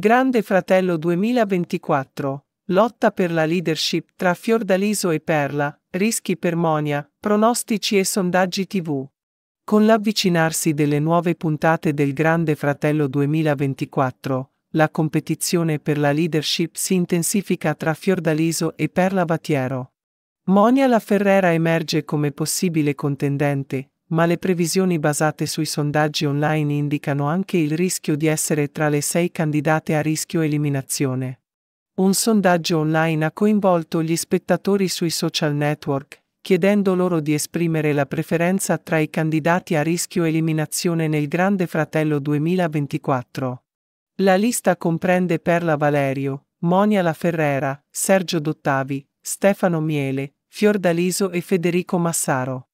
Grande Fratello 2024. Lotta per la leadership tra Fiordaliso e Perla, rischi per Monia, pronostici e sondaggi TV. Con l'avvicinarsi delle nuove puntate del Grande Fratello 2024, la competizione per la leadership si intensifica tra Fiordaliso e Perla Vatiero. Monia La Ferrera emerge come possibile contendente, ma le previsioni basate sui sondaggi online indicano anche il rischio di essere tra le sei candidate a rischio eliminazione. Un sondaggio online ha coinvolto gli spettatori sui social network, chiedendo loro di esprimere la preferenza tra i candidati a rischio eliminazione nel Grande Fratello 2024. La lista comprende Perla Valerio, Monia La Ferrera, Sergio Dottavi, Stefano Miele, Fiordaliso e Federico Massaro.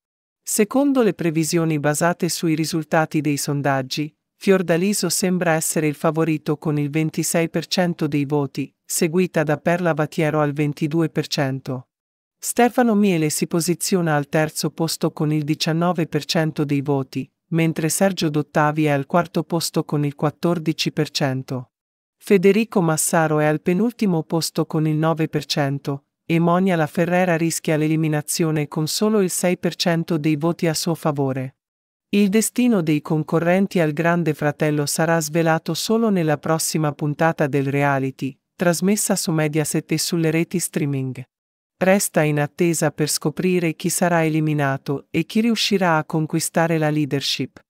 Secondo le previsioni basate sui risultati dei sondaggi, Fiordaliso sembra essere il favorito con il 26% dei voti, seguita da Perla Vatiero al 22%. Stefano Miele si posiziona al terzo posto con il 19% dei voti, mentre Sergio Dottavi è al quarto posto con il 14%. Federico Massaro è al penultimo posto con il 9%, e Monia La Ferrera rischia l'eliminazione con solo il 6% dei voti a suo favore. Il destino dei concorrenti al Grande Fratello sarà svelato solo nella prossima puntata del reality, trasmessa su Mediaset e sulle reti streaming. Resta in attesa per scoprire chi sarà eliminato e chi riuscirà a conquistare la leadership.